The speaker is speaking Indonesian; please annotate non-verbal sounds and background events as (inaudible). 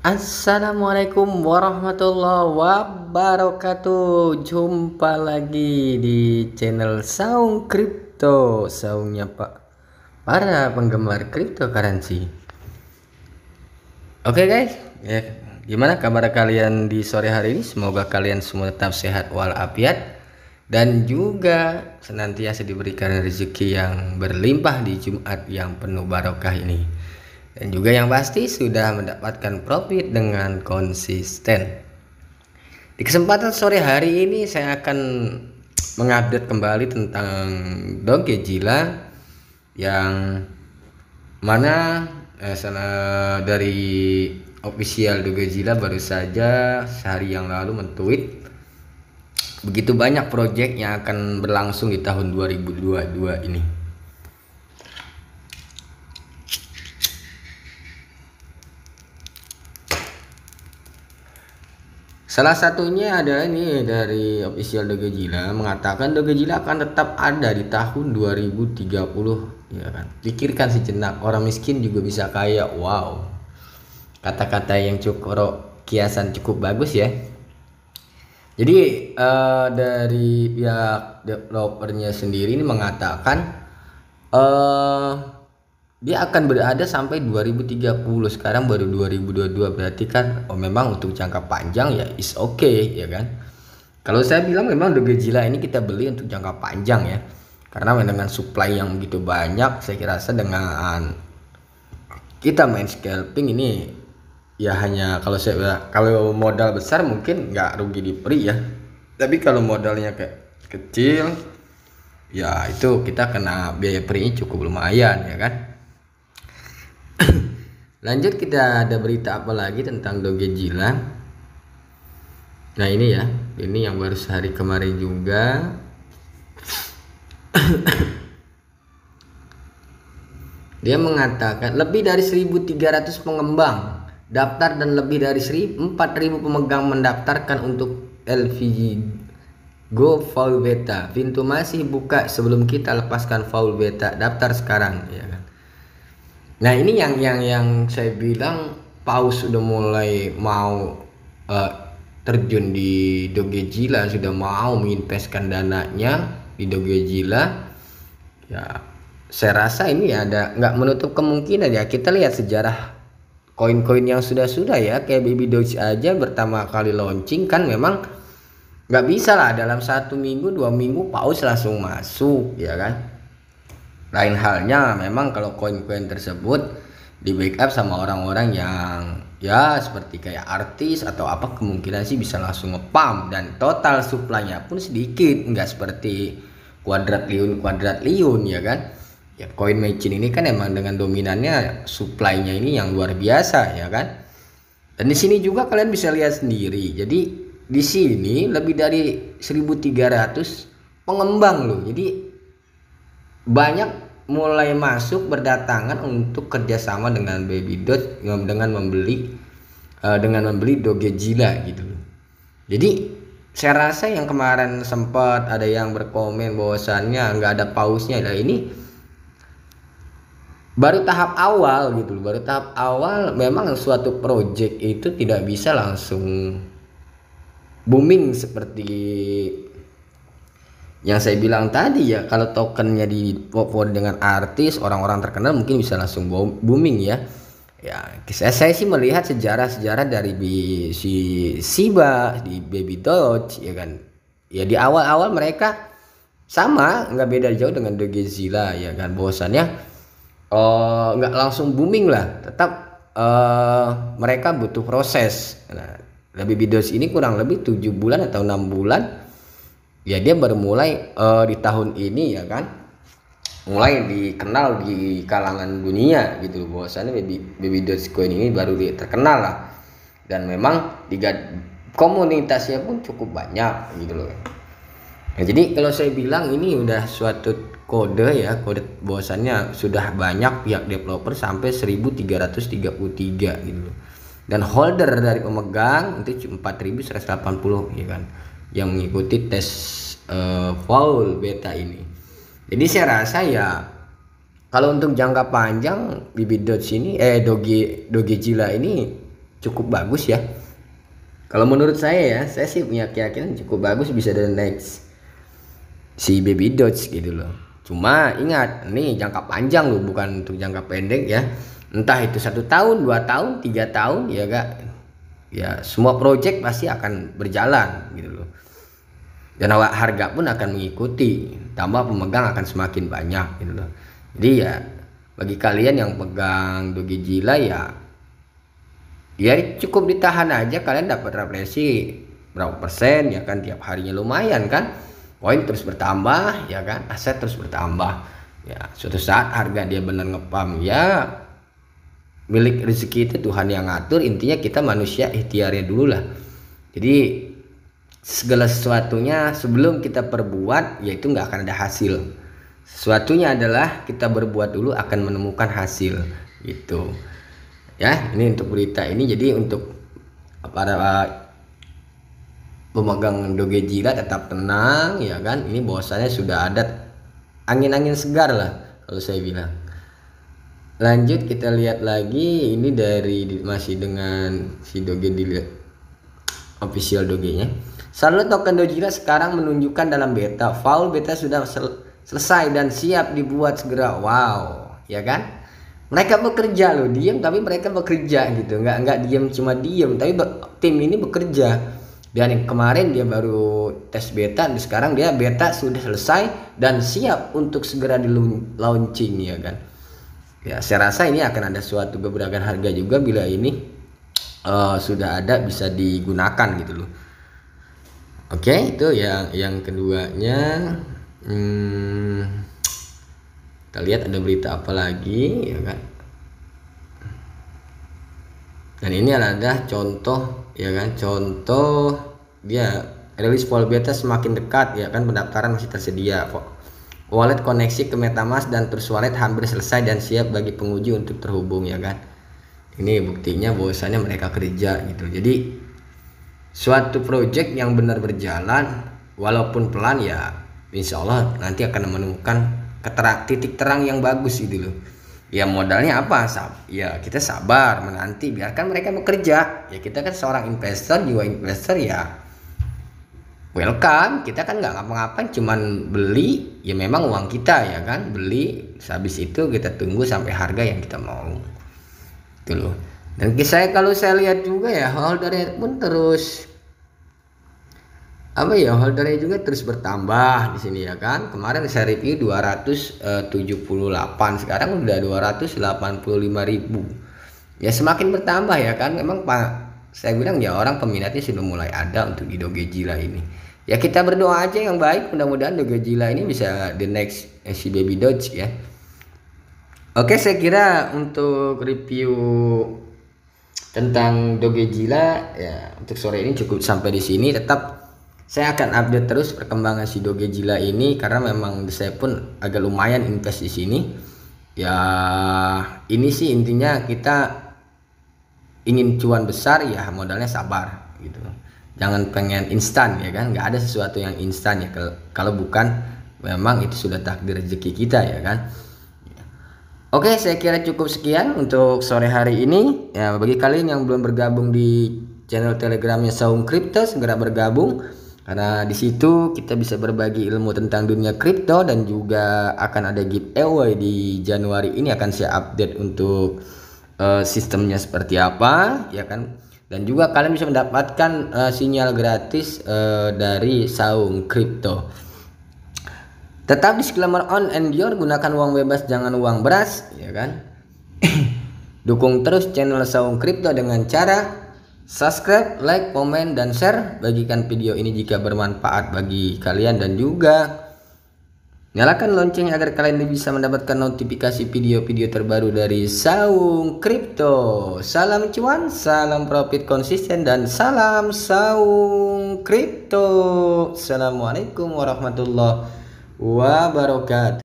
Assalamualaikum warahmatullahi wabarakatuh Jumpa lagi di channel Saung Crypto Saungnya Pak Para penggemar cryptocurrency Oke okay guys ya, Gimana kabar kalian di sore hari ini Semoga kalian semua tetap sehat walafiat Dan juga senantiasa diberikan rezeki yang berlimpah di Jumat yang penuh barokah ini dan juga yang pasti sudah mendapatkan profit dengan konsisten. Di kesempatan sore hari ini saya akan mengupdate kembali tentang Jila yang mana eh, sana dari official Jila baru saja sehari yang lalu mentweet begitu banyak proyek yang akan berlangsung di tahun 2022 ini. Salah satunya adalah ini dari official The Gejila mengatakan The Gejila akan tetap ada di tahun 2030 ya kan. Pikirkan sejenak orang miskin juga bisa kaya. Wow. Kata-kata yang cukup kiasan cukup bagus ya. Jadi uh, dari pihak developernya sendiri ini mengatakan eh uh, dia akan berada sampai 2030 sekarang baru 2022 berarti kan oh memang untuk jangka panjang ya is okay ya kan kalau saya bilang memang udah gila ini kita beli untuk jangka panjang ya karena dengan supply yang begitu banyak saya kira saya dengan kita main scalping ini ya hanya kalau saya kalau modal besar mungkin nggak rugi di peri ya tapi kalau modalnya kayak kecil ya itu kita kena biaya pri cukup lumayan ya kan lanjut kita ada berita apa lagi tentang Dogejila nah ini ya ini yang baru sehari kemarin juga (coughs) dia mengatakan lebih dari 1.300 pengembang daftar dan lebih dari 4.000 pemegang mendaftarkan untuk LVG Go Foul Beta. Pintu masih buka sebelum kita lepaskan Foul Beta. Daftar sekarang ya. Nah ini yang yang yang saya bilang paus sudah mulai mau uh, terjun di Dogejila sudah mau menginvestkan dananya di Dogejila ya saya rasa ini ada nggak menutup kemungkinan ya kita lihat sejarah koin-koin yang sudah-sudah ya kayak baby doge aja pertama kali launching kan memang nggak bisa lah dalam satu minggu dua minggu paus langsung masuk ya kan lain halnya memang kalau koin-koin tersebut di backup sama orang-orang yang ya seperti kayak artis atau apa kemungkinan sih bisa langsung ngepump dan total suplainya pun sedikit nggak seperti kuadrat liun kuadrat liun ya kan ya koin mecin ini kan emang dengan dominannya suplainya ini yang luar biasa ya kan dan di sini juga kalian bisa lihat sendiri jadi di sini lebih dari 1300 pengembang loh jadi banyak mulai masuk berdatangan untuk kerjasama dengan Baby Dot dengan membeli uh, dengan membeli Doge Jila gitu Jadi saya rasa yang kemarin sempat ada yang berkomen bahwasannya nggak ada pausnya lah ini baru tahap awal gitu loh baru tahap awal memang suatu project itu tidak bisa langsung booming seperti yang saya bilang tadi ya kalau tokennya di forward dengan artis orang-orang terkenal mungkin bisa langsung booming ya ya saya, saya sih melihat sejarah-sejarah dari si Siba di Baby Dodge ya kan ya di awal-awal mereka sama nggak beda jauh dengan The Gezilla ya kan bosannya uh, eh, nggak langsung booming lah tetap uh, mereka butuh proses nah Baby Dodge ini kurang lebih tujuh bulan atau enam bulan ya dia baru mulai uh, di tahun ini ya kan mulai dikenal di kalangan dunia gitu bahwasannya baby baby Dogecoin ini baru terkenal lah dan memang tiga komunitasnya pun cukup banyak gitu loh nah, jadi kalau saya bilang ini udah suatu kode ya kode bahwasannya sudah banyak pihak developer sampai 1333 gitu loh dan holder dari pemegang itu 4180 ya kan yang mengikuti tes uh, eh, foul beta ini. Jadi saya rasa ya kalau untuk jangka panjang bibit dot ini eh Doge Doge Gila ini cukup bagus ya. Kalau menurut saya ya, saya sih punya keyakinan cukup bagus bisa dari next si baby Dodge gitu loh. Cuma ingat nih jangka panjang loh bukan untuk jangka pendek ya. Entah itu satu tahun, dua tahun, tiga tahun ya gak. Ya semua project pasti akan berjalan gitu loh dan awak harga pun akan mengikuti tambah pemegang akan semakin banyak gitu loh jadi ya bagi kalian yang pegang dogi jila ya ya cukup ditahan aja kalian dapat referensi berapa persen ya kan tiap harinya lumayan kan poin terus bertambah ya kan aset terus bertambah ya suatu saat harga dia benar ngepam ya milik rezeki itu Tuhan yang ngatur intinya kita manusia ikhtiarnya dulu lah jadi segala sesuatunya sebelum kita perbuat yaitu nggak akan ada hasil sesuatunya adalah kita berbuat dulu akan menemukan hasil gitu ya ini untuk berita ini jadi untuk para uh, pemegang doge jira tetap tenang ya kan ini bahwasanya sudah ada angin-angin segar lah kalau saya bilang lanjut kita lihat lagi ini dari masih dengan si doge dilihat official doge nya Charlotte Dojira sekarang menunjukkan dalam beta, foul beta sudah sel selesai dan siap dibuat segera. Wow, ya kan? Mereka bekerja loh, diem tapi mereka bekerja gitu, Enggak enggak diem cuma diem, tapi tim ini bekerja. Dan yang kemarin dia baru tes beta, dan sekarang dia beta sudah selesai dan siap untuk segera di launching ya kan. Ya, saya rasa ini akan ada suatu gebrakan harga juga bila ini uh, sudah ada bisa digunakan gitu loh. Oke, okay, itu yang yang keduanya hmm, kita lihat ada berita apa lagi ya kan. Dan ini adalah contoh ya kan, contoh dia rilis beta semakin dekat ya kan pendaftaran masih tersedia kok. Wallet koneksi ke MetaMask dan terus Wallet hampir selesai dan siap bagi penguji untuk terhubung ya kan. Ini buktinya bahwasanya mereka kerja gitu. Jadi suatu proyek yang benar berjalan walaupun pelan ya insya Allah nanti akan menemukan keterang, titik terang yang bagus itu loh ya modalnya apa Sab ya kita sabar menanti biarkan mereka bekerja ya kita kan seorang investor jiwa investor ya welcome kita kan nggak ngapa-ngapain cuman beli ya memang uang kita ya kan beli habis itu kita tunggu sampai harga yang kita mau gitu loh dan saya kalau saya lihat juga ya holdernya pun terus apa ya holdernya juga terus bertambah di sini ya kan. Kemarin saya review 278 eh, sekarang udah 285 ribu Ya semakin bertambah ya kan. Memang Pak saya bilang ya orang peminatnya sudah mulai ada untuk di Dogejila ini. Ya kita berdoa aja yang baik mudah-mudahan Dogejila ini bisa the next si baby Dodge ya. Oke, saya kira untuk review tentang Dogejila ya untuk sore ini cukup sampai di sini tetap saya akan update terus perkembangan si Dogejila ini karena memang saya pun agak lumayan invest di sini ya ini sih intinya kita ingin cuan besar ya modalnya sabar gitu jangan pengen instan ya kan nggak ada sesuatu yang instan ya kalau bukan memang itu sudah takdir rezeki kita ya kan Oke, saya kira cukup sekian untuk sore hari ini. Ya, bagi kalian yang belum bergabung di channel Telegramnya Saung Crypto, segera bergabung karena di situ kita bisa berbagi ilmu tentang dunia kripto dan juga akan ada giveaway di Januari ini akan saya update untuk uh, sistemnya seperti apa, ya kan? Dan juga kalian bisa mendapatkan uh, sinyal gratis uh, dari Saung Crypto tetap disclaimer on and your gunakan uang bebas jangan uang beras ya kan (clears throat) dukung terus channel Saung crypto dengan cara subscribe, like, komen, dan share. Bagikan video ini jika bermanfaat bagi kalian dan juga nyalakan lonceng agar kalian bisa mendapatkan notifikasi video-video terbaru dari Saung crypto Salam cuan, salam profit konsisten, dan salam Saung crypto Assalamualaikum warahmatullahi wabarakatuh